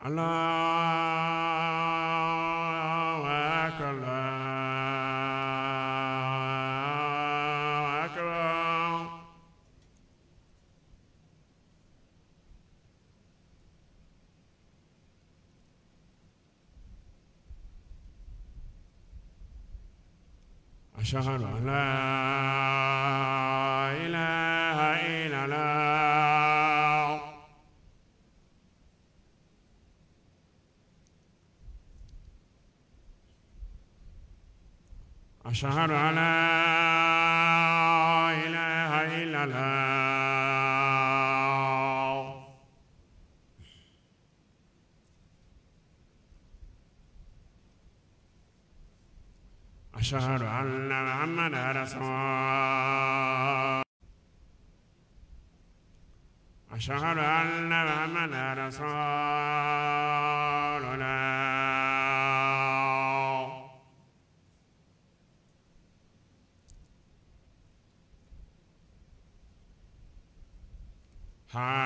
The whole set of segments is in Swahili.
Allah أشهد أن لا إله إلا الله أشهد أن محمدا رسول أشهد أن محمدا رسول Hi.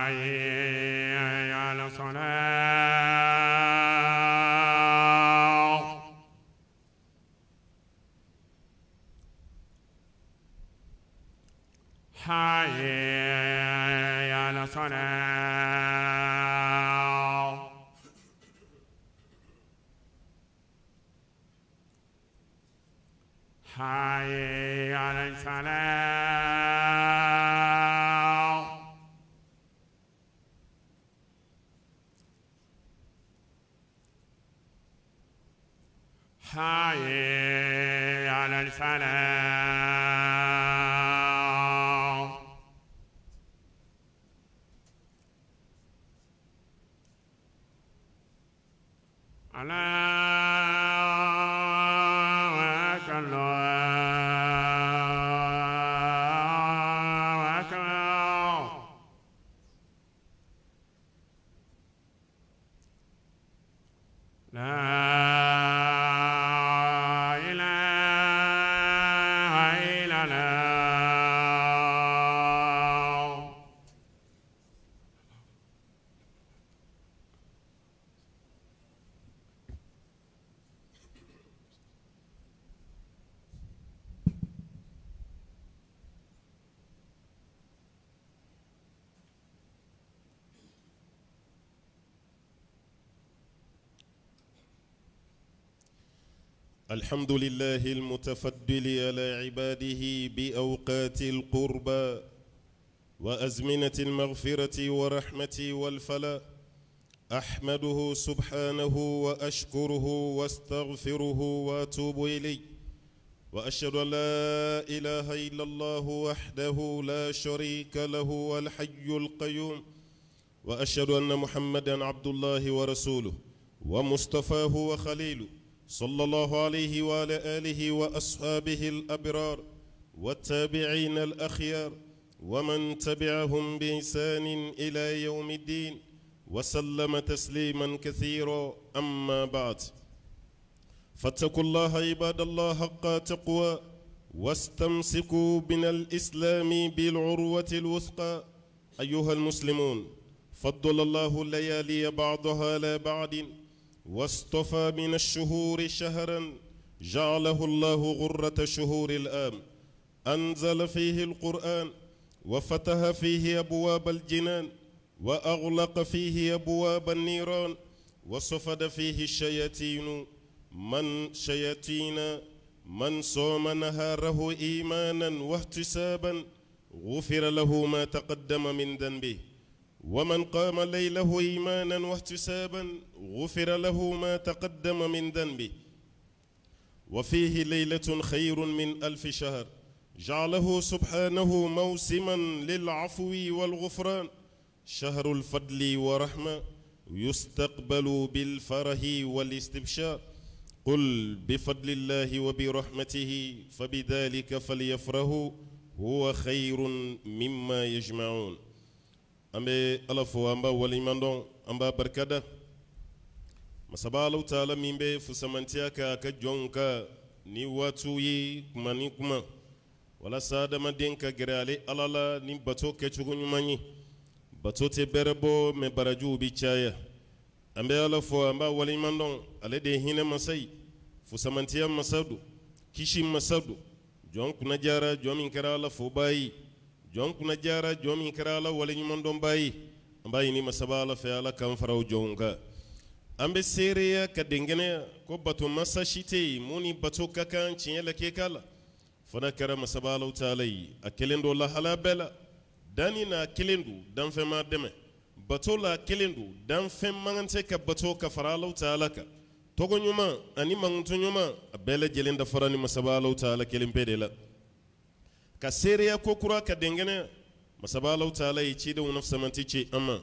الحمد لله المتفضل على عباده بأوقات القربى وأزمنة المغفرة ورحمة والفلا أحمده سبحانه وأشكره واستغفره وأتوب إليه وأشهد أن لا إله إلا الله وحده لا شريك له والحي القيوم وأشهد أن محمدا عبد الله ورسوله ومصطفاه وخليله صلى الله عليه وعلى آله وأصحابه الأبرار والتابعين الأخيار ومن تبعهم بإحسان إلى يوم الدين وسلم تسليما كثيرا أما بعد فاتقوا الله عباد الله حق تقوى واستمسكوا من الإسلام بالعروة الوثقى أيها المسلمون فضل الله الليالي بعضها لا بعض واصطفى من الشهور شهرا جعله الله غرة شهور الآم أنزل فيه القرآن وفتح فيه أبواب الجنان وأغلق فيه أبواب النيران وصفد فيه الشياطين من شياطين من صام نهاره إيمانا واحتسابا غفر له ما تقدم من ذنبه ومن قام ليله إيمانا واحتسابا غفر له ما تقدم من ذنبه وفيه ليلة خير من ألف شهر جعله سبحانه موسما للعفو والغفران شهر الفضل ورحمة يستقبل بالفرح والاستبشار قل بفضل الله وبرحمته فبذلك فليفرحوا هو خير مما يجمعون ambe bɛ amba fo an b'a waleɲuman masaba alaw taala mimbe fusamantia ka ka jɔnw ni watu yi kuma ni kuma wala sada madenka gerale alala ni bato kɛcogo ɲuman ye bato te berbo me baraju bi chaya ambe bɛ amba fo an ale de hine masai fusamantia masadu kishi masadu jonku najara jomin kerala fubai kunnajara jɔn kunna jara jɔn min kɛra ala waleɲuman dɔnba ye an b'a ɲini masaba ala fɛ ala k'an fara o jɔnw kan an bɛ seereya ka dengɛnɛya ko bato masa si tɛ yen mun ni bato ka kan tiɲɛ la k'e k'a la fana kɛra masaba alaw ta ala ye a kelen don lahala bɛɛ la danni na a kelen don danfɛn ma dɛmɛ bato la a kelen don danfɛn man tɛ ka bato ka fara alaw ta ala kan tɔgɔ ɲuman ani mankutu ɲuman a bɛɛ lajɛlen dafara ni masaba alaw ta ala kelen pe de la. ka seereya ko kura ka dengene masaba alahu taala ye ciidenw nafsamanti ce an ma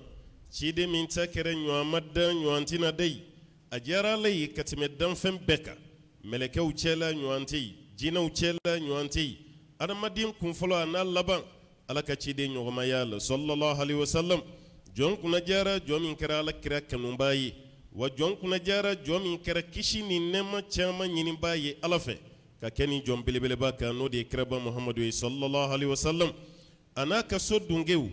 ciiden min ta kɛra ɲɔan ma da dai a diyara ala ye ka tɛmɛ danfɛn bɛɛ kan mɛlɛkɛw cɛla ɲɔan tɛ yen jinɛw cɛla ɲɔan tɛ yen adamaden a n'a laban ala ka ciden ya la sallallahu alaihi wasallam jɔn kunnajara jɔn min kɛra ala kira kanubaa ye wa jɔn kunnajara jɔn min kɛra kisi ni nɛɛma caman ɲinibaa ye ala fɛ كاكني جون بلي بلي باكا نو دي كربا محمد صلى الله عليه وسلم انا كسود دونغيو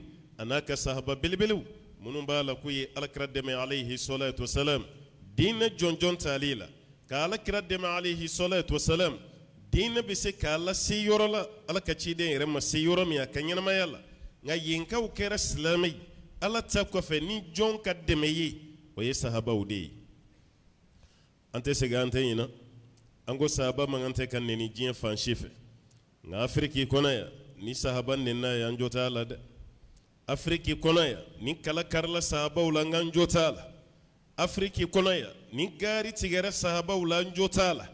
انا كصحابه بلي بلي منو بالا كوي الكردم عليه الصلاه والسلام دين جون جون تاليلا قال الكردم عليه الصلاه والسلام دين بيسي قال سي يورلا الك تشي دين رم سي يورم يا كنينما يلا غا ينكو كير اسلامي الا تكف فني جون كدمي وي صحابه ودي انت سيغانتينا Ango sahaba mangante kan neni diɲɛ fan si fɛ nka afiriki kɔnɔ ni sahaba nena ye an jo t'a la dɛ afiriki ni kalakarla sahaba sahabaw la n ka n jo t'a ni gaari tigɛra sahabaw la n ala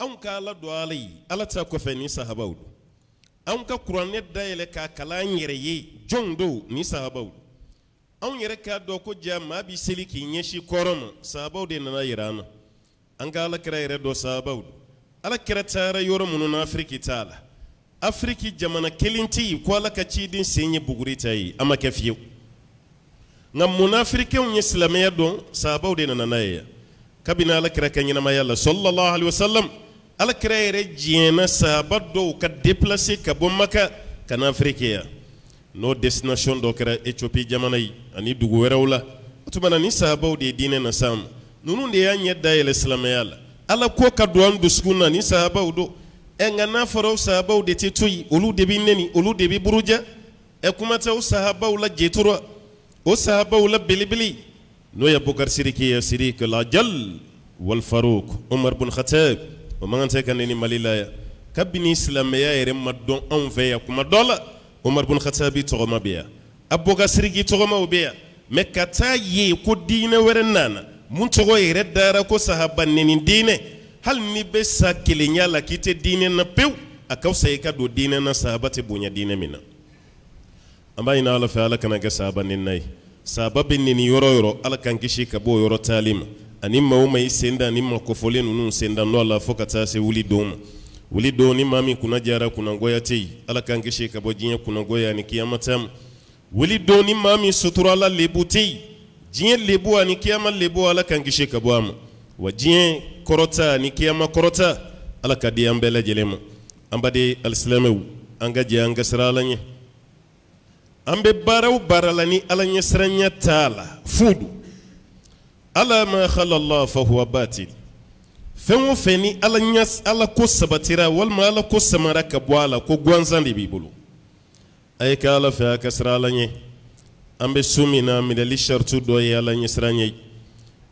Aunka ala ye ala ta kɔfɛ ni sahaba don Aunka ka kuranɛ dayɛlɛ k'a kalan an ye jɔn ni sahaba don anw yɛrɛ k'a dɔn ko ja k'i ɲɛsin kɔrɔ sahaba sahabaw de nana yira an an ka alakira yɛrɛ dɔ sahabaw alakira taara yɔrɔ minnu na afiriki t'a la jamana kelen tɛ yen ko ala ka ciden sen ye buguri ta ye a ma kɛ fiyewu nka munafirikiw ye silamɛya dɔn de nana n'a ye yan kabini alakira ka ɲɛnamaya la sɔlɔlɔhu alayhi wa salam alakira yɛrɛ diɲɛna ka deplase ka bɔ maka ka na n'o destination dɔ kɛra etiopie jamana ye ani dugu wɛrɛw la o tuma na de ye na s'an ninnu de y'an ɲɛ dayɛlɛ silamɛya la ala ko ka don an dusukun ni sahabaw do ɛ nka n'a de tɛ to yen olu de bɛ nɛni olu de bɛ burujɛ ɛ kuma tɛ o la jetura o sahabaw la belebele n'o ye bukari siriki ye siriki la jal wal faruk umar bin khatab o man kan tɛ ka nɛni mali la yan kabini silamɛya yɛrɛ ma dɔn anw fɛ yan kuma dɔ umar bin khatabi tɔgɔma bɛ yan abubakar siriki tɔgɔmaw bɛ yan mɛ ka ko diinɛ wɛrɛ mun tɔgɔ yɛrɛ dara ko sahaba nini diinɛ hali ni bɛ sa kelenya la k'i tɛ diinɛ na pewu a ka fisa i ka don diinɛ na sahaba tɛ bonya diinɛ min na an b'a ɲini ala fɛ ala kana kɛ sahaba nenina ye sahaba bɛ nini yɔrɔ yɔrɔ ala k'an kisi ka bɔ o yɔrɔ taali ma ani maa o maa i sen da ani maa ninnu sen da nɔ la fo ka taa se wuli don ma wuli don ni maa min kunna jara kunnangoya tɛ yen ala k'an kisi ka bɔ diɲɛ kunnangoya ani kiyama ta ma wuli don ni maa min la lebu tɛ yen diɲɛ lebu ni kiyama lebu ala k'an kisi ka bɔ a ma wa diɲɛ kɔrɔta ni kiyama kɔrɔta ala ka di an bɛɛ lajɛlen ma an baden alisilamɛw an ka jɛ an ka sira ala ɲɛ an bɛ baara o baara la ni ala ɲɛsiranya t'a la fu don ala ma halala fahuwa batil fɛn o fɛn ni ala ɲɛ ala ko sabatira walima ala ko samara ka bɔ a la ko gansan de b'i bolo a ye kɛ ala fɛ a ka sira ala ɲɛ أم بسومنا من الشرط دوي على sariti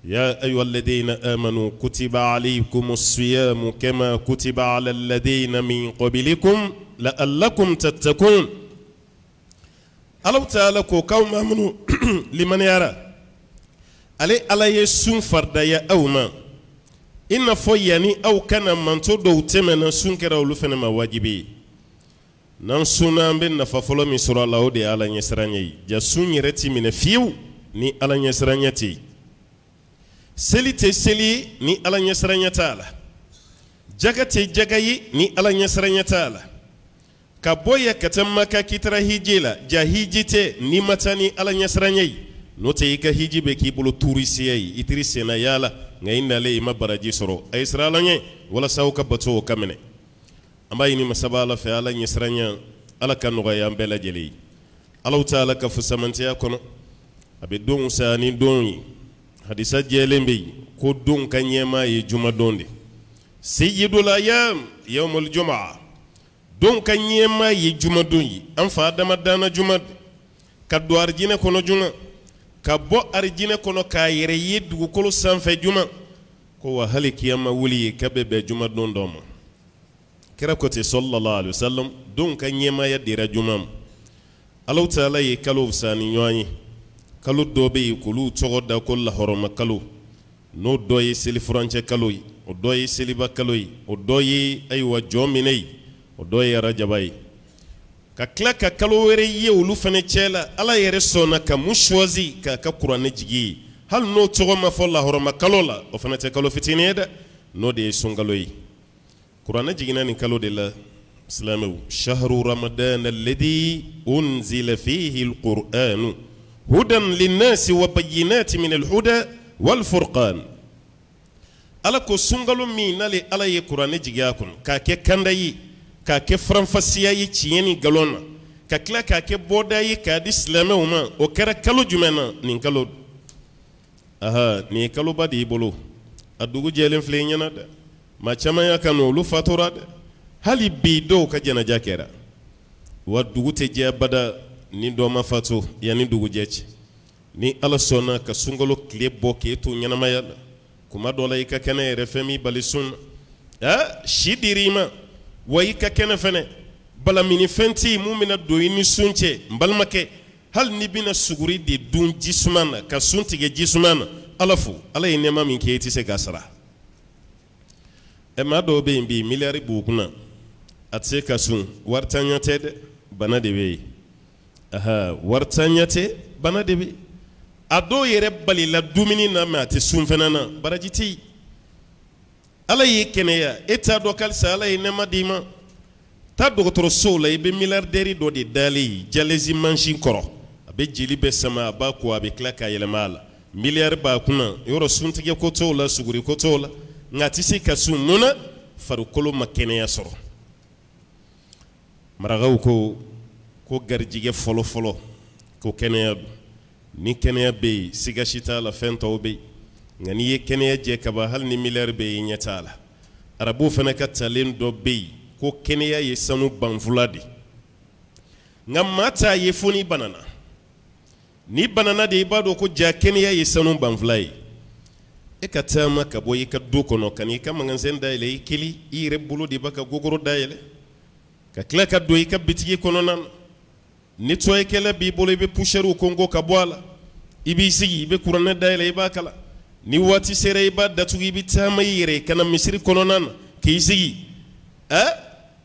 يا أيها الذين آمنوا كتب عليكم الصيام كما كتب على الذين من قبلكم لألكم تتكون ألو تعالى كوكاو آمنوا لمن يرى ألي ألا يسون فرد يا أوما إن فيني أو كان من تدو تمنا سنكر أولو فنما واجبي n'an sunna an bɛ nafa fɔlɔ min sɔrɔ a la o de ye ala ɲɛsiranɲɛ ye ja sun yɛrɛ ti minɛ fiyewu ni ala ɲɛsiranɲɛ tɛ yen seli tɛ seli ye ni ala ɲɛsiranɲɛ t'a la jaga tɛ jaga ye ni ala ɲɛsiranɲɛ t'a la ka bɔ yan ka taa maka k'i taara hiji la ja hiji tɛ n'i ma taa ni ala ɲɛsiranɲɛ ye n'o tɛ i ka hiji bɛ k'i bolo tuurisiya ye i tiri senna y'a nka i nalen i ma baraji sɔrɔ a ye sira ala ɲɛ walasa aw ka bato o ka minɛ an b'a ɲini masaba ala fɛ ala ɲɛsiranya ala ka nɔgɔya an bɛɛ lajɛlen ye ala ka fosamantiya kɔnɔ a bɛ donw saya ni donw hadisa jeli mbi yen ko donw ka ɲɛmaa ye jumadon de seyidulayam yawmul jumaa don ka yi ye jumadon ye an fa adama dana juma ka don arijinɛ kɔnɔ juma ka bɔ arijinɛ kɔnɔ k'a yɛrɛ ye dugukolo sanfɛ juma ko wa hali kiyama wuli ye ka bɛ bɛn jumadon kira ko te sallallahu alaihi wasallam don ka ɲɛmaya dira juma alaw taala ye kalo fisa ni kalo dɔ bɛ yen k'olu da ko lahɔrɔma kalo n'o dɔ ye selifurancɛ kalo ye o dɔ ye seliba kalo ye o dɔ ye ayiwa jɔ minɛ o dɔ ye arajaba ka tila ka kalo wɛrɛ ye olu fana cɛ ala yɛrɛ sɔnna ka mun k'a ka kuranɛ jigi ye n'o tɔgɔ ma fɔ lahɔrɔma kalo la o fana tɛ kalo fitinin ye dɛ n'o de ye kuranɛ jiginna nin kalo de la silamɛw shahru ramadan alladhi unzila fihi alqur'anu hudan linnasi wa bayyinati min alhuda walfurqan ala ko sunkalo min n'ale ala ye kuranɛ jigi a kɔnɔ k'a kɛ kanda ye k'a kɛ faranfasiya ye tiɲɛ ni galon na ka tila k'a kɛ bɔda ye k'a di silamɛw ma o kɛra kalo jumɛn na nin kalo aha nin ye kaloba de y'i bolo a dugu jɛlen filɛ i ɲɛna dɛ ma caman y'a kanu olu fatura dɛ hali bi dɔw ka janaja kɛra wa dugu tɛ jɛ bada ni dɔ ma fato yanni dugujɛ cɛ ni ala sɔnna ka sunkalo tile bɔ k'e to ɲɛnamaya la kuma dɔ la i ka kɛnɛ yɛrɛ fɛn m'i bali sun na ah si dir'i ma wa i ka kɛnɛ fɛnɛ balamini fɛn tɛ yen mun bɛna don i ni sun cɛ n balimakɛ hali n'i bɛna suguri de dun jisuma na ka sun tigɛ jisuma na ala fo ala ye nɛɛma min kɛ i tɛ se k'a sara ɛ maa dɔw bɛ yen bi miliyari b'u kunna a tɛ se ka sun waritanya tɛ dɛ bana de bɛ yen aha waritanya tɛ bana de bɛ yen a dɔw yɛrɛ balila dumuni na mɛ a tɛ sun fana na baraji tɛ yen ala y'i kɛnɛya e t'a dɔn halisa ala ye nɛɛma d'i ma taa dɔgɔtɔrɔsow la i bɛ miliyardɛri dɔ de dalen jalɛzi mansin kɔrɔ a bɛ jeli bɛɛ sama a b'a ko a bɛ tila k'a yɛlɛma a la miliyari b'a kunna yɔrɔ suntigɛ ko t'o la suguri ko t'o la nka a tɛ se ka sun mun na farikolo ma kɛnɛya sɔrɔ marakaw ko ko garijɛgɛ fɔlɔfɔlɔ ko kɛnɛya don ni kɛnɛya bɛ yen sigasi t'a la fɛn tɔw bɛ yen nka n'i ye kɛnɛya jɛ kaba hali ni miliyari bɛ yen ɲɛ t'a la arabu fana ka talen dɔ bɛ yen ko kɛnɛya ye sanu banfula de nka maa t'a ye fo n'i banana n'i banana de i b'a dɔn ko ja kɛnɛya ye sanu banfula ye e ka taama ka bɔ i ka du kɔnɔ ka n'i ka magasin dayɛlɛ i e keli i e yɛrɛ bolo de b'a ka gogoro dayɛlɛ ka tila ka don i ka bitigi kɔnɔna na nettoyekɛla b'i bolo i e bɛ pusɛriw kɔnko ka bɔ a la i b'i sigi i bɛ kuranɛ dayɛlɛ i b'a kala ni waati sera i b'a datugu i bɛ taama i yɛrɛ ye misiri kɔnɔna na k'i sigi ɛ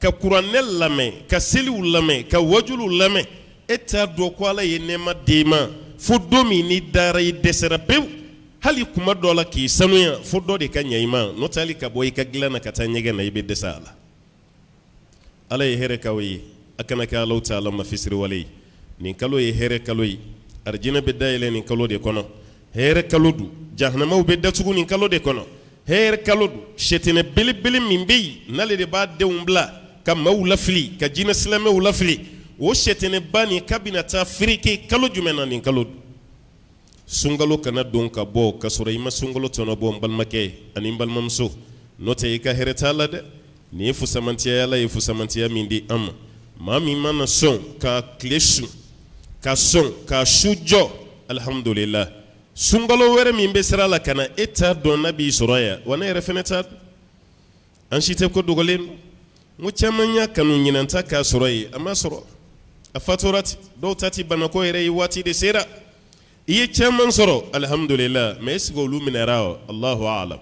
ka kuranɛ lamɛn ka seliw lamɛn ka wajuliw lamɛn e t'a dɔn ko ala ye nɛɛma d'e fo don min n'i dara i dɛsɛra pewu hali kuma dɔ la k'i sanuya fo dɔ de ka ɲɛ i ma n'o tɛ hali ka bɔ i ka dilan na ka taa ɲɛgɛn na i bɛ dɛsɛ a la ala ye hɛrɛ k'aw ye a kana kɛ alaw ta ala ma fisiriwale ye nin kalo ye hɛrɛ kalo ye arijinɛ bɛ dayɛlɛ nin kalo de kɔnɔ hɛrɛ kalo don jahanamaw bɛ datugu nin kalo de kɔnɔ hɛrɛ kalo don sɛtɛnɛ belebele min bɛ yen n'ale de b'a denw bila ka maaw lafili ka jinɛ silamɛw lafili o sɛtɛnɛba nin k'a bɛna taa firike kalo jumɛn na nin kalo don sunkalo kana don ka bɔ ka sɔrɔ i ma sunkalo tɔnɔ bɔ n balimakɛ ani n balimamuso n'o tɛ i ka hɛrɛ t'a la dɛ nin ye fusamantiya ye ala ye fusamantiya min di an ma maa min mana sɔn ka tile sun ka sɔn ka su jɔ alihamudulila sunkalo wɛrɛ min bɛ sira la ka na e t'a dɔn n'a b'i sɔrɔ yan wa ne yɛrɛ fana t'a dɔn an si tɛ ko dogolen don n ko caman y'a kanu ɲinanta k'a sɔrɔ yen a ma sɔrɔ a fatura ten dɔw ta ti banako yɛrɛ ye waati de sera. i ye caman sɔrɔ alhamdulillah mais est ce que olu minɛra wa allahu alam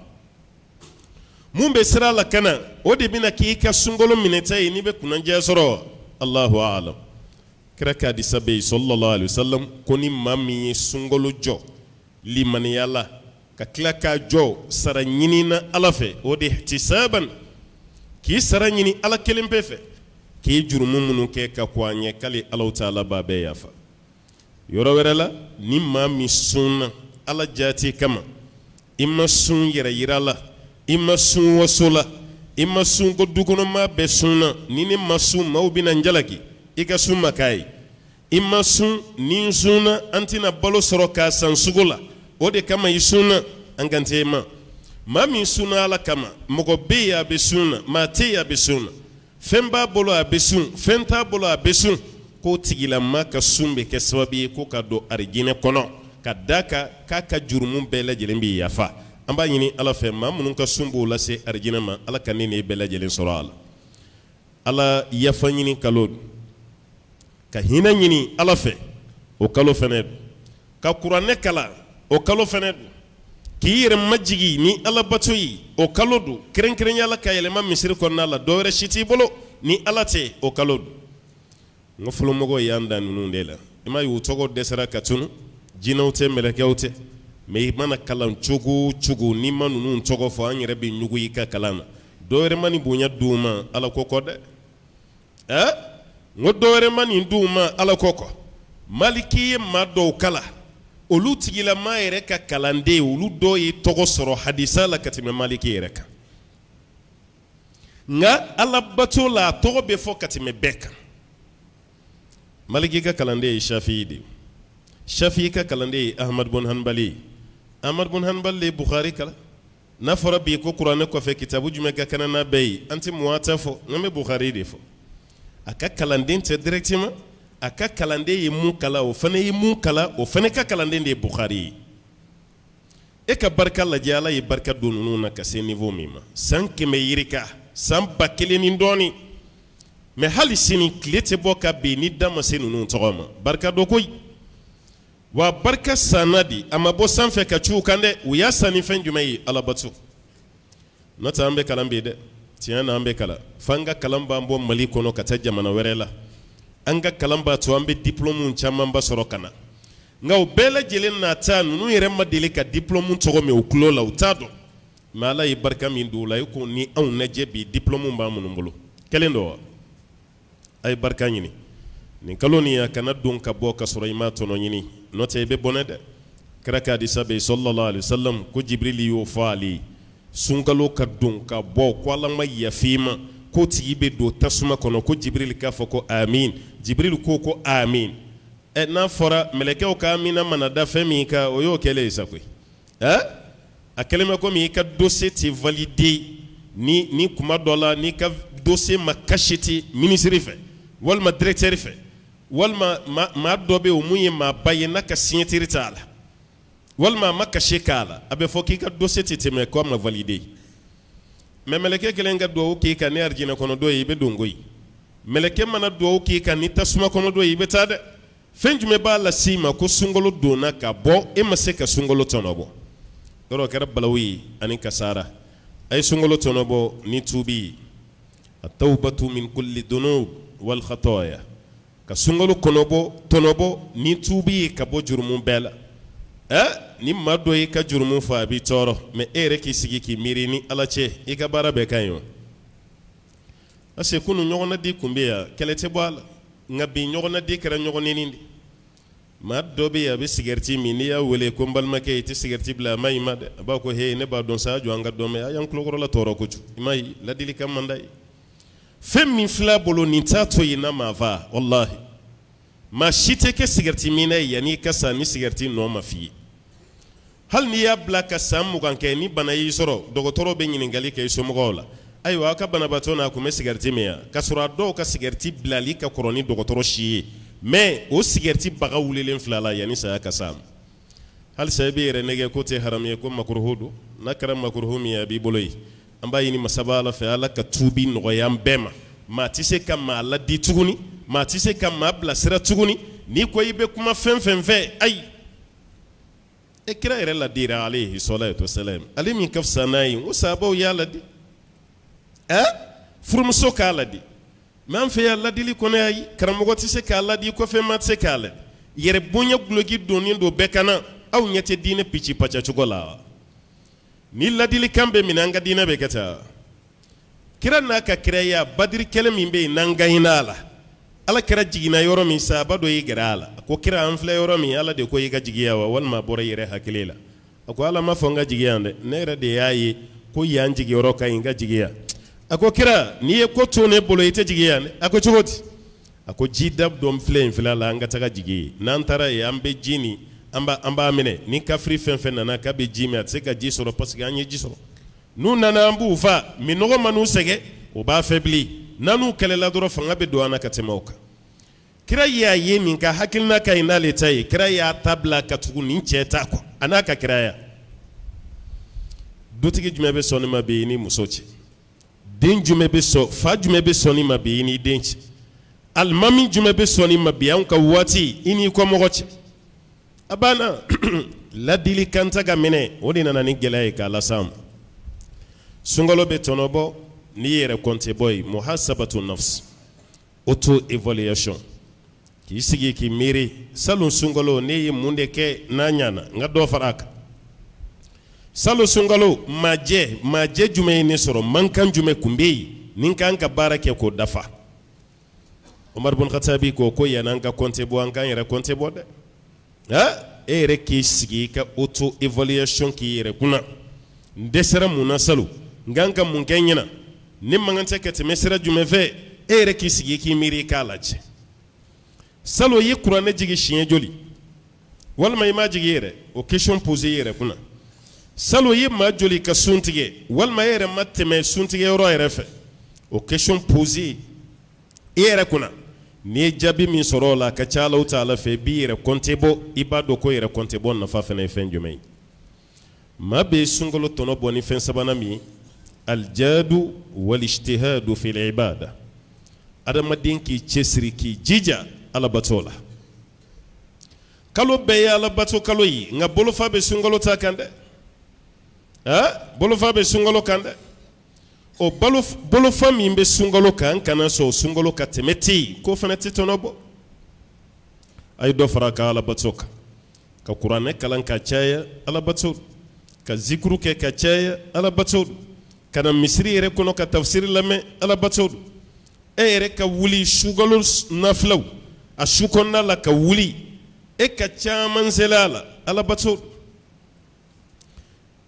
mun bɛ sira la kana na o de bɛna k'i ka sunkalo minɛta ye n'i bɛ kunnajɛ sɔrɔ wa allahu alam kira ka hadisa bɛ yen sallallahu alaihi wa sallam ko ni maa min ye sunkalo jɔ limaniya la ka tila k'a jɔ sara ɲini na ala fɛ o de ihtisaban k'i sara ɲini ala kelen bɛɛ fɛ k'i jurumu minnu kɛ ka kɔn a ɲɛ k'ale alaw ta ala b'a bɛɛ yafa yɔrɔ wɛrɛ la ni maa min sunna ala jaati kama i ma sun yɛrɛ yira la i ma sun waso la i ma sun ko dukɔnɔmaa bɛɛ sunna ni ne ma sun maaw bɛna n jalaki i ka sun ma k'a ye i ma sun ni n sunna an tɛna balo sɔrɔ k'a san sugu la o de kama i sunna an kan tɛ e ma maa min sunna ala kama mɔgɔ bɛ yen a bɛ sunna maa tɛ yen a bɛ sunna fɛn b'a bolo a bɛ sun fɛn t'a bolo a bɛ sun k'o tigilama ka sun bɛ kɛ sababu ye ko ka don arijinɛ kɔnɔ ka da kan k'a ka jurumu bɛɛ lajɛlen bɛ yafa an b'a ɲini ala fɛ maa minnu ka sun b'o lase arijinɛ ma ala ka ne ni e bɛɛ lajɛlen sɔrɔ a la ala yafa ɲini kalo don ka hinɛ ɲini ala fɛ o kalo fɛnɛ don ka kuranɛ kala o kalo fɛnɛ don k'i yɛrɛ majigi ni alabato ye o kalo don kɛrɛnkɛrɛnya la ka yɛlɛma misiri kɔnɔna la dɔwɛrɛ si t'i bolo ni ala tɛ o kalo don n ka fɔlɔmɔgɔw y'an da ninnu de eh? la i m'a ye u tɔgɔ dɛsɛra ka tunu jinɛw tɛ mɛlɛkɛw tɛ mɛ i mana kalan cogo o cogo n'i ma ninnu tɔgɔ fɔ an yɛrɛ bɛ ɲugu i ka kalan na dɔ ma nin bonya di u ma ala ko kɔ dɛ ɛ n ko dɔ ma nin di u ma ala ko kɔ maliki ye maa dɔw kala olu tigilamaa yɛrɛ ka kalanden olu dɔw ye tɔgɔ sɔrɔ hadisa la ka tɛmɛ maliki yɛrɛ kan nka alabato la a tɔgɔ bɛ fɔ ka tɛmɛ bɛɛ kan maliki ka kalande ye shafi'i de shafi'i ka kalande ye ahmad bun hanbali ahmad bun hanbali le bukhari kala n'a fɔra bi ko kuranɛ kɔfɛ kitabu jumɛn ka kana n'a bɛɛ ye an tɛ muwata fɔ n'an bɛ bukhari de fɔ a ka kalanden tɛ directement a ka kalanden ye mun kala o fana ye mun kala o fana ka kalanden de ye bukhari ye e ka barika lajɛ ala ye barika don ninnu na ka se niveau min ma san kɛmɛ yirika san ba kelen ni dɔɔnin mɛ hali sini tile tɛ bɔ ka ben ni da ma se ninnu tɔgɔ ma barika dɔ koyi wa barika sanna de a ma bɔ sanfɛ ka ciw kan dɛ u y'a san ni fɛn jumɛn ye alabato n'o tɛ an bɛ kalan bi dɛ tiɲɛ na an bɛ kalan f'an ka kalan b'an bɔ mali kɔnɔ ka taa jamana wɛrɛ la an ka kalan b'a to an bɛ diplɔmuw camanba sɔrɔ ka na nka o bɛɛ lajɛlen n'a ta ninnu yɛrɛ ma deli ka diplɔmu tɔgɔ mɛn u tulo la u t'a dɔn mɛ ala ye barika min don o la e ko ni anw lajɛ bi diplɔmu b'an minnu bolo kelen don wa. a ye barika ɲini nin kalo nin a kana don ka bɔ ka sɔrɔ i ma tɔnɔ ɲini n'o tɛ i bɛ bɔnɛ dɛ kira ka hadisa bɛ sɔlɔlɔ alayhi salam ko jibirili y'o fɔ ale ye sunkalo ka don ka bɔ ko ala ma yafe i ma ko tigi bɛ don tasuma kɔnɔ ko jibirili k'a fɔ ko amin jibirili ko ko amin ɛ e, n'a fɔra mɛlɛkɛw ka amina mana da fɛn min kan o y'o kɛlen ye sa koyi ɛ e? a kɛlen bɛ komi i ka dose tɛ valide ni ni kuma dɔ la n'i ka dose ma kasi tɛ minisiri fɛ. walima directeur fɛ walima maa dɔ bɛ yen mun ye maaba ye n'a ka siɲɛtiri t'a la walima a ma kasi k'a la a bɛ fɔ k'i ka dose tɛ tɛmɛ k'a ma valide mɛ mɛlɛkɛ kelen ka duwawu k'i kan ni arijinɛ kɔnɔ dɔ ye i bɛ don koyi mɛlɛkɛ mana duwawu k'i kan ni tasuma kɔnɔ dɔ ye i bɛ taa dɛ fɛn jumɛn b'a las'i ma ko sunkalo donna ka bɔ e ma se ka sunkalo tɔnɔbɔ yɔrɔ o kɛra balawu ye ani kasara a ye sunkalo tɔnɔbɔ ni tuubi a tawbatu min kulli dunub wal khatoya ka sunkalo kɔnɔbɔ tɔnɔbɔ ni tuubi ye ka bɔ jurumu bɛɛ la ɛ ni maa dɔ y'i ka jurumu fɔ a b'i tɔɔrɔ mɛ e yɛrɛ k'i sigi k'i miiri ni ala cɛ i ka baara bɛɛ ka ɲi wa parce que kunun ɲɔgɔnnaden tun bɛ yan kɛlɛ tɛ bɔ a la nka bi ɲɔgɔnnaden kɛra ɲɔgɔnnenin de maa dɔ bɛ yen a bɛ sigɛriti min n'i y'a wele ko n balimakɛ i tɛ sigɛriti bila a ma ɲi ma dɛ a b'a ko he ne b'a dɔn sa a jɔ an ka dɔn mɛ a y'an tulokɔrɔla tɔɔrɔ kojugu i ma ye ladilikan man d'a ye fɛn min filɛ bolo nin t'a to yen na maa fa walahi maa si tɛ kɛ sigɛriti minna ye yanni i ka sa ni sigɛriti nɔ ma f'i ye hali n'i y'a bila ka san mugan kɛ ni bana y'i sɔrɔ dɔgɔtɔrɔ bɛ ɲininkali kɛ i somɔgɔw la ayiwa aw ka banabaatɔ n'a kun bɛ sigɛriti min yan k'a sɔrɔ a dɔw ka sigɛriti bilali ka kɔrɔ ni dɔgɔtɔrɔ si ye mɛ o sigɛriti baga wulilen fil'a la yanni saya ka s'a ma halisa i b'i yɛrɛ nɛgɛ ko tɛ haramu ye ko makuruhu don n'a kɛra makuruhu min ye a b'i bolo yen an b'a ɲini masaba ala fɛ ala ka tubi nɔgɔya bɛɛ ma maa tɛ se ka maa ladi tuguni maa tɛ se ka maa bilasira tuguni n'i ko i bɛ kuma fɛn fɛn fɛ ayi e kira yɛrɛ ladira alayhi salatu wasalam ale min ka fisa n'a ye o sahabaw y'a ladi ɛ furumuso k'a ladi mɛ an fɛ yan ladili kɔnɔ ayi karamɔgɔ tɛ se k'a ladi kɔfɛ maa tɛ se k'a ladi yɛrɛ bonya duloki donnen don bɛɛ kan na aw ɲɛ tɛ diinɛ pici paca cogo la wa ni ladilikan bɛ minɛ an ka diinɛ bɛ kɛ kira n'a ka kiraya badiri kɛlɛ min bɛ yen n'an gaɲina a la ala kɛra jigina yɔrɔ min sa a b'a dɔ y'i gɛrɛ a la a ko kira an filɛ yɔrɔ min ala de ko i ka jigiya wa walima a bɔra i yɛrɛ hakili la a ko ala ma fɔ n ka jigiya dɛ ne yɛrɛ de y'a ye ko yan jigiyɔrɔ ka ɲi n ka jigiya a ko kira n'i ye ko to ne bolo i tɛ jigiya dɛ a ko cogo di a ko ji da dɔ filɛ in filɛ la an ka taga jigi n'an taara yen an bɛ ji nin an b'a minɛ ni kafiri fɛn fɛn nana k'a bɛ ji min a tɛ se ka ji sɔrɔ parce que an ye ji sɔrɔ n'u nana an b'u fa minɔgɔ ma n'u sɛgɛ o b'a fɛ bilen n'an n'u kɛlɛla dɔrɔn fanga bɛ don an na ka tɛmɛ o kan kira y'a ye nin ka hakilina ka ɲi n'ale ta ye kira y'a ta bila ka tugu nin cɛ ta kɔ a n'a ka kiraya dutigi jumɛn bɛ sɔnni ma bi i ni muso cɛ den jumɛn bɛ sɔn fa jumɛn bɛ sɔnni ma bi i ni den cɛ alimami jumɛn bɛ sɔnni ma bi anw ka waati i n'i kɔmɔgɔ cɛ a banna ladili kanta ka minɛ o de nana ni gɛlɛya ye k'a las'a ma bɛ tɔnɔ n'i yɛrɛ kɔnte bɔ ye muhasabatu nafs auto evaluation k'i sigi k'i miiri salon sungalo ne ye mun de kɛ n'a ɲana n ka dɔ fara a kan salon sunkalo majɛ majɛ jumɛn ye ne sɔrɔ mankan jumɛn kun bɛ yen ni k'an ka baara kɛ k'o dafa umaru bun khatabi ko ko yann'an ka kɔnte bɔ an k'an yɛrɛ kɔnte bɔ dɛ e yɛrɛ k'i sigi ka auto evaluation k'i yɛrɛ kunna n dɛsɛra mun na salo n kan ka mun kɛ n ɲɛna ne man kan tɛ ka tɛmɛ sira jumɛn fɛ e yɛrɛ k'i sigi k'i miiri k'a lajɛ salo i ye kuranɛ jigi siɲɛ joli walima i m'a jigi yɛrɛ o question pose i yɛrɛ kunna salo i ye maa joli ka sun tigɛ walima e yɛrɛ ma tɛmɛ sun tigɛ yɔrɔ yɛrɛ fɛ o question pose i yɛrɛ kunna n'i ye jaabi min sɔrɔ o la a ka ca ala ta ala fɛ i b'i yɛrɛ kɔnte bɔ i b'a dɔn ko yɛrɛ kɔnte bɔ nafa fana ye fɛn jumɛn ye maa bɛ sunkalo tɔnɔ bɔ ni fɛn sabanan min ye alijadu walisitehadu fele ibada adamaden k'i cɛsiri k'i jija alabato la kalo bɛɛ ye alabato kalo ye nka bolofa bɛ sunkalo ta kan dɛ ɛ bolofa bɛ sunkalo kan dɛ o balo bolofɛn min bɛ sunkalo kan n kana sɔn o sunkalo ka tɛmɛ ten k'o fana tɛ tɔnɔ bɔ a ye dɔ fara a ka alabato kan ka kuranɛ kalan ka caya alabato ka zikuru kɛ ka caya alabato ka na misiri yɛrɛ kɔnɔ ka tafsiri lamɛn alabato e yɛrɛ ka wuli sukalo nafilaw a su kɔnɔna la ka wuli e ka caman sela a la alabato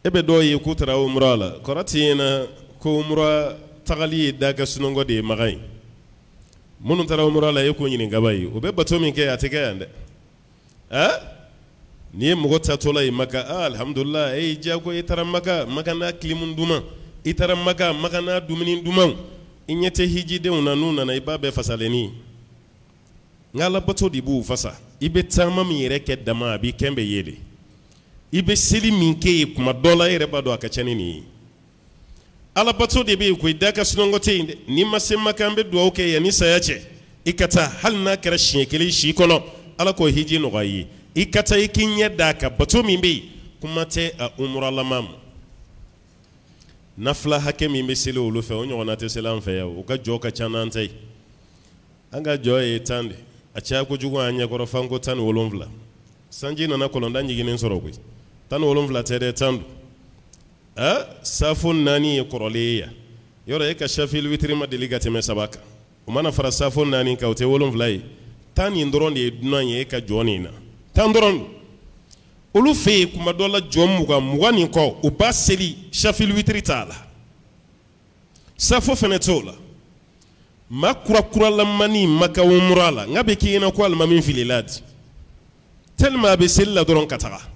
e bɛ dɔw ye k'u taara umra la kɔrɔ tɛ yen na. ko umura tagali ye da ka sunɔgɔ de ye maga ye minnu taara umura la e ko ɲini ɲininkaba ye o bɛ bato min kɛ a tɛ kɛ yan dɛ eh? n'i ye mɔgɔ tatɔla ye maka ah, alhamdulilah e y'i ko i taara maka maka n'a kilimu duman i taara maka maka n'a dumuni duman i ɲɛ tɛ hijidenw na n'u nana i b'a bɛɛ fasalenni ye nka alabato de b'u fasa i bɛ taama min yɛrɛ kɛ dama a b'i kɛn bɛ ye de i bɛ seli min kɛ yen kuma dɔ la e yɛrɛ b'a dɔn a ka ca ni nin ye alabato de bɛ yen ko i da ka sunɔgɔte yen dɛ n'i ma se maka an bɛ dugawu kɛ yanni saya cɛ i ka taa hali n'a kɛra siɲɛ kelen si kɔnɔ ala k'o hiji nɔgɔya i ye i ka taa i k'i ɲɛ d'a kan bato min bɛ yen kuma tɛ a umuralama ma nafila hakɛ min bɛ seli olu fɛ o ɲɔgɔnna tɛ seli an fɛ yan o ka jɔ ka ca n'an ta ye an ka jɔ ye tan de a caya kojugu an ɲɛkɔrɔ fanko tan ni wolonfila sanji nana kɔlɔnda ɲiginnen sɔrɔ koyi tan ni wolonfila tɛ dɛ tan don safu naani ye kɔrɔlen ya yɔrɔ e ka shafil witiri ma deli ka tɛmɛ saba kan o mana fara safu naani kan o tɛ wolonfila ye tan nin dɔrɔn de ye dunan ye e ka jɔn nin na tan dɔrɔn don olu fɛ yen kuma dɔ la jɔn mugan mugan nin kɔ u b'a seli shafil witiri t'a la safo fana t'o la maa kurakuralamanni ma ka wumura la nka bɛ k'i ɲɛna ko alimami filila di tellement a bɛ seli la dɔrɔn ka taga.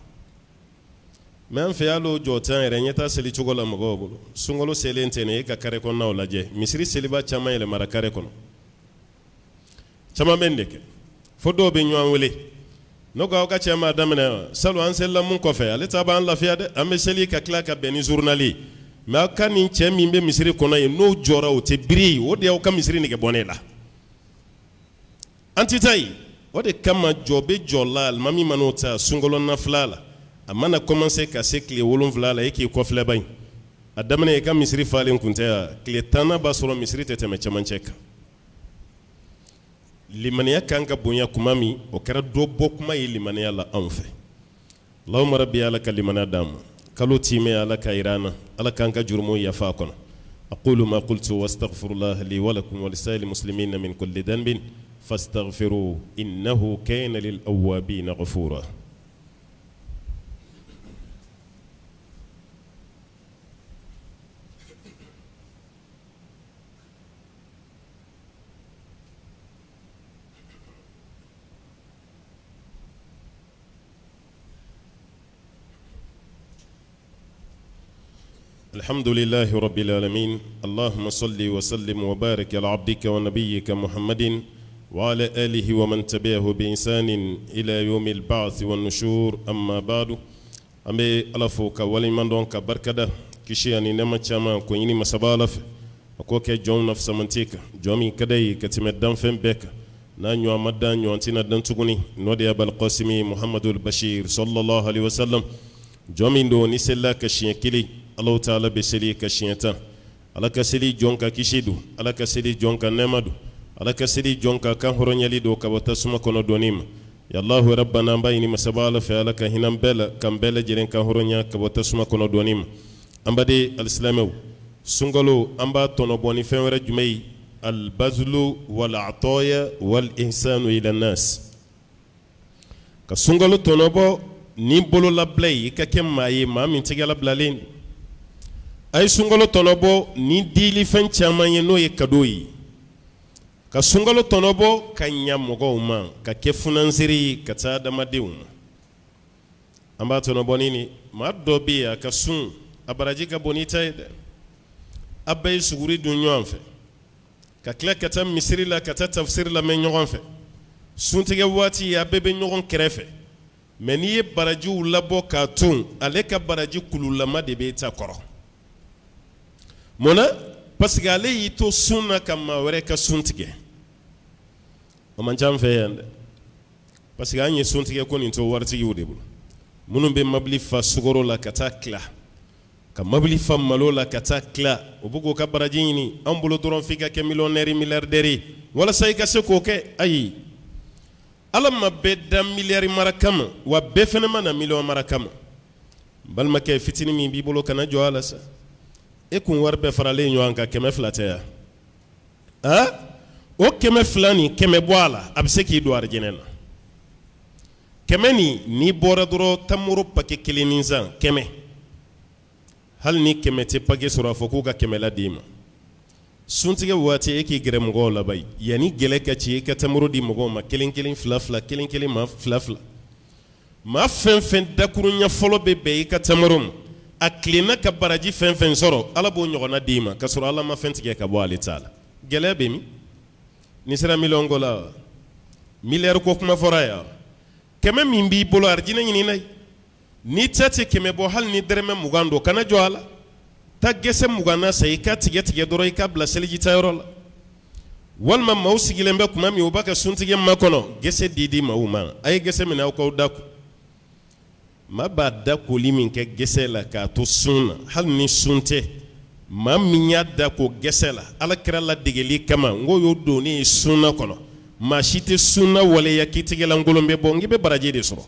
mɛ an fɛ y'al o jɔtan yɛrɛ ɲɛta seli cogo la mɔgɔw bolo sunkalo selen tɛ ne ka kare kɔnɔnaw lajɛ misiri seliba caman yɛlɛmara kare kɔnɔ caman bɛ nin de kɛ fo dɔw bɛ ɲɔgɔn wele ne ko aw ka cɛ m'a daminɛ salon an selila mun kɔfɛ ale ta b'an lafiya dɛ an bɛ seli ka tila ka bɛn ni zurunali mɛ aw ka nin cɛ min bɛ misiri kɔnɔ yen n'o jɔra o tɛ biri o de y'aw ka misiri nege bɔ ne la an ti taa o de kama jɔ bɛ jɔ la alimami mana o ta sunkalo nafila la a mana commencer ka se tile wolonfila la i k'i kɔfilɛ ba in a daminɛ i ka misiri falen kun tɛ a tile tanna b'a sɔrɔ misiri tɛ tɛmɛ cɛmancɛ kan limaniya kan ka bonya kuma min o kɛra dɔ bɔ kuma ye limaniya la anw fɛ allahuma rabbi ala ka limaniya d'an ma kalo tiimɛ ala ka yira an na ala k'an ka jurumu yafa a kɔnɔ أقول ما قلت واستغفر الله لي ولكم ولسائر المسلمين من كل ذنب فاستغفروه إنه كان للأوابين غفورا الحمد لله رب العالمين اللهم صل وسلم وبارك على عبدك ونبيك محمد وعلى آله ومن تبعه بإنسان إلى يوم البعث والنشور أما بعد أمي ألفو ولمن دونك بركده كشي أني نما تشاما كويني مسابالف أكوك جون نفس منتيك جومي كدي دم فين بك نانيو أمدان يو أنتنا دنتغني نودي أبا القاسمي محمد البشير صلى الله عليه وسلم جومي دو نسلا كشي كلي Allah taala be seli ka siɲɛ tan ala ka seli jɔn ka kisi don ala ka seli jɔn ka nɛɛma don ala ka seli jɔn ka kan hɔrɔnyali don ka bɔ tasuma kɔnɔ dɔɔni ma yalahu rabbana an b'a ɲini masaba ala fɛ ala ka hinɛ bɛɛ la kan bɛɛ lajɛlen kan hɔrɔnya ka bɔ tasuma kɔnɔ dɔɔni ma an baden alisilamɛw sunkalo an b'a tɔnɔ bɔ ni fɛn wɛrɛ jumɛn ye albazulu walatɔya walinsanu ila nas ka sunkalo tɔnɔbɔ ni bololabila ye i ka kɛ maa ye maa min tɛgɛ labilalen don a ye sunkalo tɔnɔbɔ ni dilifɛn caman ye n'o ye kado ye ka sunkalo tɔnɔbɔ ka ɲa mɔgɔw ma ka kɛ funansiri ye ka taa adamadenw ma an b'a tɔnɔbɔ ni ni maa dɔ bɛ yen a ka sun a baraji ka bon ni ta ye dɛ a bɛɛ ye suguri dun ɲɔgɔn fɛ ka tila ka taa misiri la ka taa tafisiri lamɛn ɲɔgɔn fɛ suntigɛ waati a bɛɛ bɛ ɲɔgɔn kɛrɛfɛ mɛ n'i ye barajiw labɔ k'a ton ale ka baraji kululama de bɛ ta kɔrɔ munna parce que ale y'i to sun na ka maa wɛrɛ ka sun tigɛ o man ca an fɛ yan dɛ parce que an ye sun tigɛ ko nin to waritigiw de bolo minnu bɛ mobili fa sukaro la ka taa tila ka mobili fa malo la ka taa tila o bɛ k'o ka baraji ɲini an bolo dɔrɔn f'i ka kɛ miliyɔnɛri miliyardɛri walasa i ka se k'o kɛ ayi ala ma bɛɛ da miliyari mara kama wa bɛɛ fana ma na miliyɔn mara kama balimakɛ fitinin min b'i bolo kana jɔ a la sa e kun wari bɛɛ faralen ɲɔgɔn kan kɛmɛ fila tɛ yan a o kɛmɛ fila nin kɛmɛ bɔ a la a bɛ se k'i don arijinɛ na kɛmɛ nin n'i bɔra dɔrɔn tamoro pake kelen nin san kɛmɛ hali ni kɛmɛ tɛ pake sɔrɔ a fɔ k'u ka kɛmɛ la d'i ma suntigɛ waati e k'i gɛrɛ mɔgɔw la bani yanni gɛlɛ ka ci i e ka tamoro di mɔgɔw ma kelen kelen fila fila kelen kelen ma fila fila maa fɛn fɛn dakurunya fɔlɔ bɛ bɛn i ka tamoro ma a tilenna ka baraji fɛn fɛn sɔrɔ ala b'o ɲɔgɔnna d'i ma k'a sɔrɔ ala ma fɛn tigɛ ka bɔ ale ta la gɛlɛya bɛ min n'i sera miliyɔn ko la miliyari ko kuma fɔra yan kɛmɛ min b'i bolo arijinɛ ɲini n'a ye n'i ta tɛ kɛmɛ bɔ hali ni dɛrɛmɛ mugan don kana jɔ a la ta gɛsɛ mugan na sa i ka tigɛ tigɛ dɔrɔn i ka bila selijita yɔrɔ la walima maaw sigilen bɛ kuma min u b'a kɛ suntigi ma kɔnɔ gɛsɛ di di maaw ma a ye gɛsɛ minɛ aw k'aw da kun ma b'a da koli min kɛ gɛsɛ la k'a to sun na hali ni sun tɛ maa min y'a da ko gɛsɛ la ala kɛra ladegeli kama n ko y'o donnen ye sunna kɔnɔ maa si tɛ sunna waleya k'i tɛgɛlankolon bɛ bɔ n k'i bɛ baraje de sɔrɔ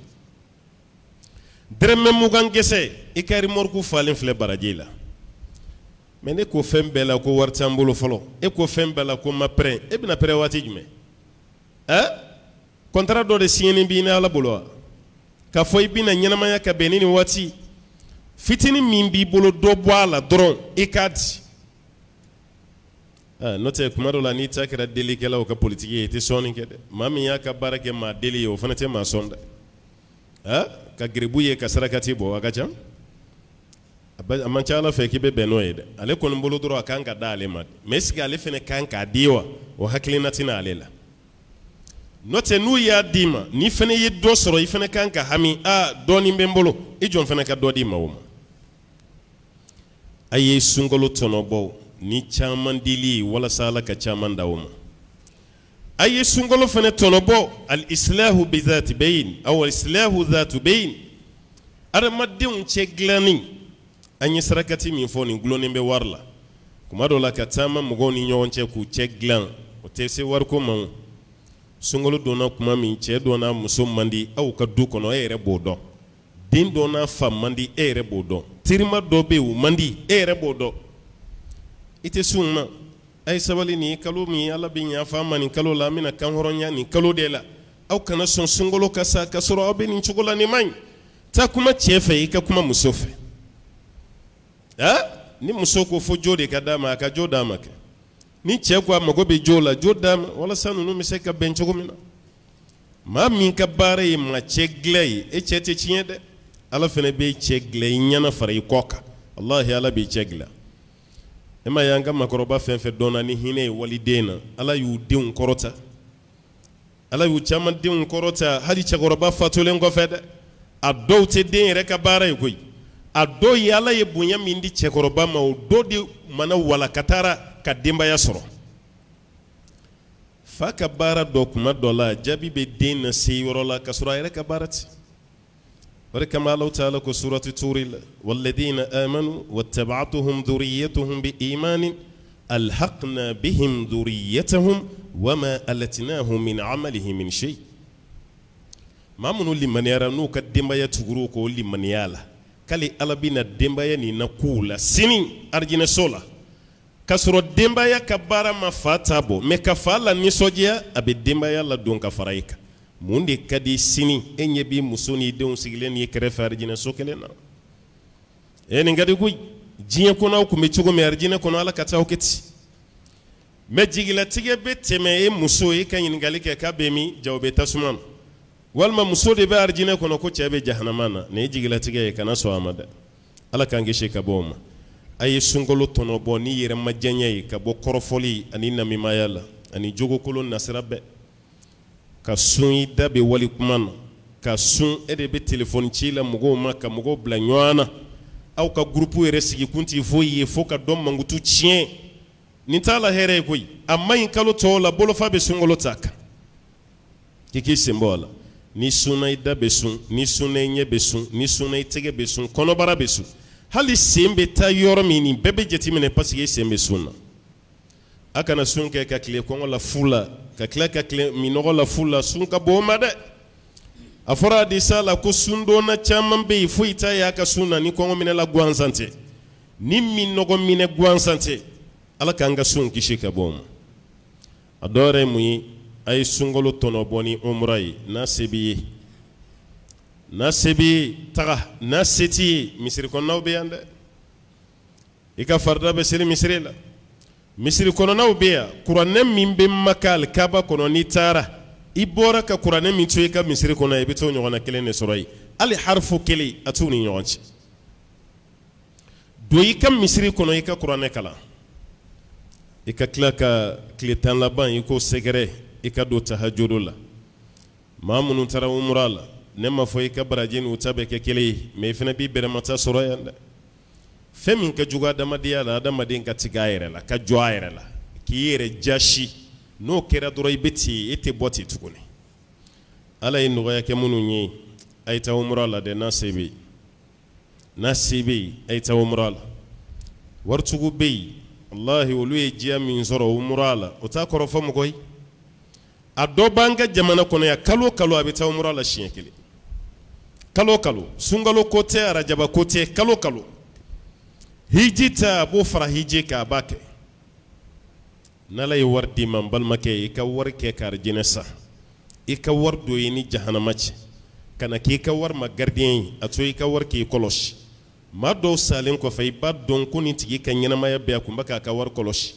dɛrɛmɛ mugan gɛsɛ i ka remɔriku falen filɛ baraje la mɛ ne ko fɛn bɛɛ la ko wari t'an bolo fɔlɔ e ko fɛn bɛɛ la ko n ma pɛrɛn e bɛna pɛrɛn waati jumɛn ɛ kɔntara dɔ de siyɛnnen b'i ni ala bolo wa k'a fɔ i bɛna ɲɛnamaya ka bɛn ni nin waati fitinin min b'i bolo dɔ bɔ a la dɔrɔn i k'a di n'o tɛ kuma dɔ la n'i ta kɛra delikɛlaw ka politiki ye i tɛ sɔnni kɛ dɛ maa min y'a ka baara kɛ maa deli ye o fana tɛ maa sɔn dɛ ah ka giribu ye ka sarakati bɔ a ka ca a man ca ala fɛ k'i bɛ bɛn n'o ye dɛ ale kɔni bolo dɔrɔn a kan ka da ale ma mɛ ɛseke ale fana kan k'a di wa o hakilina tɛ na ale la nɔtɛ n'u y'a d'i ma n'i fana ye dɔ sɔrɔ i fana kan ka hami a dɔɔni bɛ n bolo i jɔn fana ka dɔ di ma o ma a ye sunkalo tɔnɔbɔ ni caman dili ye walasa ala ka caman da o ma a ye sunkalo fana tɔnɔbɔ alisilahu bizati bɛyin aw alisilahu zatu bɛyin adamadenw cɛ dilanni an ye sarakati min fɔ nin gulonnen bɛ wari la kuma dɔ la ka taama mɔgɔw ni ɲɔgɔn cɛ k'u cɛ dilan o tɛ se wariko ma o sunkalo donna kuma min cɛ donna muso man di aw ka du kɔnɔ e yɛrɛ b'o dɔn den donna fa man di e yɛrɛ b'o dɔn terima dɔ bɛ yen o man di e yɛrɛ b'o dɔn i tɛ sun ma a ye sabali nin kalo min ala bɛ yafa ma nin kalo la an bɛna kan hɔrɔnya nin kalo de la aw kana sɔn sunkalo ka sa ka sɔrɔ aw bɛ nin cogo la nin man ɲi taa kuma cɛ fɛ i ka kuma muso fɛ ah ni muso ko fo jo de ka d'a ma a ka jo d'a ma kɛ ni cɛ ko a mago bɛ jo la jo d'a ma walasa ninnu bɛ se ka bɛn cogo min na maa min ka baara ye maa cɛ gila ye e cɛ tɛ tiɲɛ dɛ ala fana bɛ cɛ gila i ɲɛna fara i kɔ kan walahi ala b'i cɛ gila e ma y'an ka maakɔrɔba fɛn fɛn dɔnna ni hinɛ ye waliden na ala y'u denw kɔrɔta ala y'u caman denw kɔrɔta hali cɛkɔrɔba fatulen kɔfɛ dɛ a dɔw tɛ den yɛrɛ ka baara ye koyi a dɔw ye ala ye bonya min di cɛkɔrɔba ma o dɔw de mana walakatara ka denbaya sɔrɔ fa ka baara dɔ kuma dɔ la jaabi bɛ den na se yɔrɔ la ka sɔrɔ a surati turi la waladina amanu watabactuhum duriyatuhum imani. alhaqna bihim duriyatahum wama alatnahu min camalihi min shay maa minnu limaniyara n'u ka denbaya tugur'u k'o limaniya la k'ale ala bɛna denbaya nin na k'u la sini arijinɛso k'a sɔrɔ denbaya ka baara ma fa ta bɔ mɛ ka fa la nisɔndiya a bɛ denbaya ladon ka fara i kan mun de ka di sini e ɲɛ b'i muso n'i denw sigilen n'i kɛrɛfɛ arijinɛ so kelen na e nin ka di koyi diɲɛ kɔnɔ aw tun bɛ cogo min arijinɛ kɔnɔ ala ka taa aw kɛ ten mɛ jigilatigɛ bɛ tɛmɛ e muso e ka ɲininkali kɛ k'a bɛ min ja o bɛ tasuma na walima muso de bɛ arijinɛ kɔnɔ ko cɛ bɛ jahanama na nin ye jigilatigɛ ye kana sɔn a ma dɛ ala k'an kisi ka bɔ o ma a ye sunkalo tɔnɔbɔ ni yɛrɛ majɛɲɛ ye ka bɔ kɔrɔfɔli ani namimaya la ani jogokolo nasira bɛɛ ka sun i da bɛ wali kuma na ka sun e de bɛ telefɔni ci la mɔgɔw ma ka mɔgɔw bila ɲɔgɔn na aw ka gurupu yɛrɛ sigikun tɛ foyi ye fo ka dɔ mankutu tiɲɛ nin t'a la hɛrɛ ye koyi a ma ɲi kalo tɔw la bolofa bɛ sunkalo t'a kan k'i k'i sen bɔ a la ni sunna i da bɛ sun ni sunna i ɲɛ bɛ sun ni sunna i tɛgɛ bɛ sun kɔnɔbara be sun. hali sen bɛ taa yɔrɔ min nin bɛɛ bɛ jateminɛ paseke e sen bɛ sun na a kana sun kɛ ka tile kɔngɔ la fu la ka tila ka tile minɔgɔ la fu la sun ka bon o ma dɛ a fɔra hadisa la ko sundonna caman bɛ yen foyi t'a y'a ka sun na ni kɔngɔ minɛla gansan tɛ ni minɔgɔ minɛ gansan tɛ ala k'an ka sun kisi ka bɔ o ma a dɔ yɛrɛ ye mun ye a ye sunkalo tɔnɔ bɔ ni umra ye n'a se b'i ye n'a se taga n'a se misiri kɔnɔnaw bɛ yan dɛ i ka farida bɛ seli misiri la misiri kɔnɔnaw bɛ yan kuranɛ min bɛ maka alikaba kɔnɔ n'i taara i bɔra ka kuranɛ min to i ka misiri kɔnɔ i bɛ t'o ɲɔgɔnna kelen de sɔrɔ yen hali harifu kelen a t'u ni ɲɔgɔn cɛ don i ka misiri kɔnɔ i ka kuranɛ kalan i ka tila ka tile tan laban i k'o sɛgɛrɛ i ka don tahajodo la maa minnu taara umura la ne ma fɔ i ka baraji n'u ta bɛ kɛ kelen ye mɛ i fana b'i bɛrɛmata sɔrɔ yan dɛ fɛn min ka jugu adamadenya la adamaden ka tigɛ a yɛrɛ la ka jɔ a yɛrɛ la k'i yɛrɛ jasi n'o kɛra dɔrɔn i bɛ ten e tɛ bɔ ten tuguni ala ye nɔgɔya kɛ minnu ye a ye taa umura la dɛ n'a se bɛ yen n'a se bɛ yen a ye taa umura la waritigiw bɛ yen walahi olu ye diya min sɔrɔ umura la o t'a kɔrɔ fɔ mɔgɔ ye a dɔ b'an ka jamana kɔnɔ yan kalo o kalo a bɛ taa umura la siɲɛ kelen kalo kalo sunkalo ko tɛ arajaba ko tɛ kalo kalo hiji ta a b'o fara hiji kan a b'a kɛ n'ala ye wari d'i ma n balimakɛ i ka wari kɛ ka arijinɛ sa i ka wari dɔ ye ni jahanama cɛ ka na k'i ka wari ma garidiyɛn ye a to i ka wari k'i kɔlɔsi maa dɔw salen kɔfɛ i b'a dɔn ko nin tigi ka ɲɛnamaya bɛɛ a kun bɛ k'a ka wari kɔlɔsi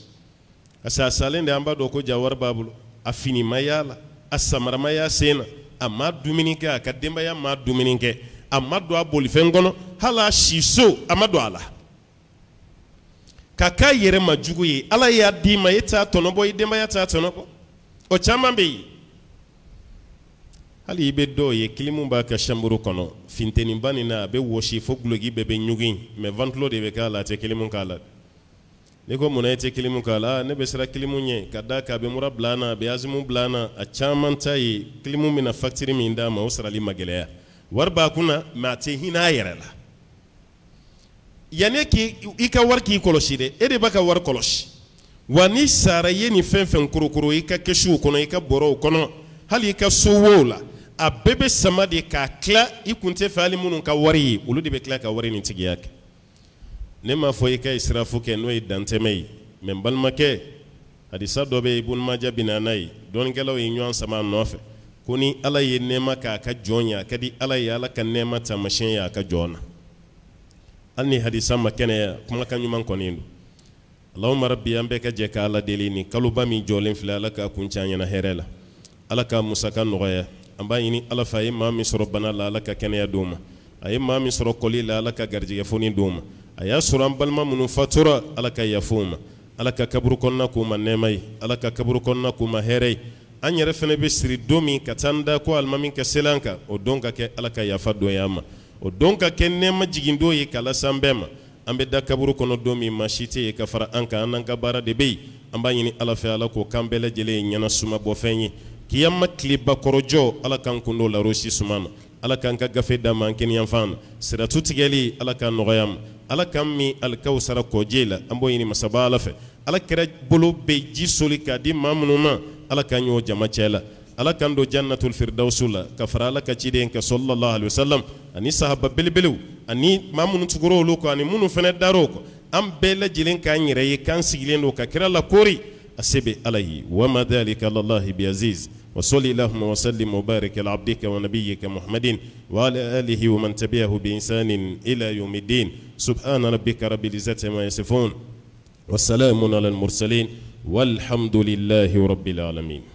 parce que a salen de an b'a dɔn ko ja wari b'a bolo a fini ma y'a la a samara ma y'a sen na a ma dumuni kɛ a ka denbaya ma dumuni kɛ a ma don a bolifɛn kɔnɔ hali a si so a ma don a la ka k'a yɛrɛ ma jugu ye ala y'a d'i ma e t'a tɔnɔbɔ i denbaya t'a tɔnɔbɔ o caman bɛ yen hali i bɛ dɔw ye kilimu b'a ka samuru kɔnɔ finteninba nin na a bɛ wɔsi fo guloki bɛɛ bɛ ɲugu mɛ vantulo de bɛ k'a la a tɛ kilimu k'a la ni ko munna i tɛ kilimu k'a la ne bɛ siran kilimu ɲɛ ka da kan a bɛ mura bila an na a bɛ azimu bila an na a caman ta ye kilimu bɛna fakitiri min d'a ma o sarali ma gɛlɛya wari b'a kun na mɛ a tɛ hinɛ a yɛrɛ la yanni k'i ka wari k'i kɔlɔsi dɛ e de b'a ka wari kɔlɔsi wa n'i sara i ye nin fɛn fɛn korokoro i ka kɛsuw kɔnɔ i ka bɔrɔw kɔnɔ hali i ka so wo la a bɛɛ bɛ sama de k'a tila i kun tɛ fɛ hali minnu ka wari ye olu de bɛ tila ka wari nin tigiya kɛ ne m'a fɔ i ka israfu kɛ n'o ye dantɛmɛ ye mɛ n balimakɛ hadisa dɔ bɛ ibun maja bina n'a ye dɔnnikɛlaw ye ɲɔgɔn sama a nɔfɛ ko ni ala ye nɛɛma k'a ka jɔn ye a ka di ala ye ala ka nɛɛma taamasiyɛn ye a ka jɔn na hali ni hadisa ma kɛnɛya kumakan ɲuman kɔni don allahuma rabbi an bɛɛ ka jɛ ka ala deli ni kaloba min jɔlen filɛ ala k'a kun can ɲɛna hɛrɛ la ala ka musaka nɔgɔya an b'a ɲini ala fɛ a ye maa min sɔrɔ bana la ala ka kɛnɛya di o ma a ye maa min sɔrɔ kɔli la ala ka garijɛgɛ foni di o ma a y'a sɔrɔ an balima minnu fatura ala ka yafa u ma ala ka kaburu kɔnɔna k'u ma nɛɛma ye ala ka kaburu kɔnɔna k'u ma hɛrɛ ye an yɛrɛ fana bɛ siri don min ka taa an da ko alimami ka seli an kan o don ka kɛ ala ka yafa dɔ y'an ma o don ka kɛ nɛɛma jigin don ye k'a lase an bɛɛ ma an bɛ da kaburu kɔnɔ don min maa si tɛ yen ka fara an kan an n'an ka baara de bɛ yen an b'a ɲini ala fɛ ala k'o k'an bɛɛ lajɛlen ye ɲɛnasuma bɔfɛn ye kiyama tilebakɔrɔjɔ ala k'an kun dɔ larosi suma na ala k'an ka gafe d'a ma an kɛnɛyanfan na siratu tigɛli ala k'a nɔgɔya ma ala k'an min alikawusara kɔje la an masaba ala fɛ ala kɛra bolo bɛ ji soli k'a di maa minnu ma ala k'an y'o jama cɛ la ala k'an don jannatul firdausu la ala ka ciden kɛ sallallahu alaihi wasallam ani sahaba belebelew ani maa minnu tugura olu kɔ ani minnu fana dara o kɔ an bɛɛ lajɛlen k'an yɛrɛ la kori a se wa ma dhalika alallahi aziz وصل اللهم وسلم وبارك على عبدك ونبيك محمد وعلى آله ومن تبعه بإنسان إلى يوم الدين سبحان ربك رب العزة ما يصفون والسلام على المرسلين والحمد لله رب العالمين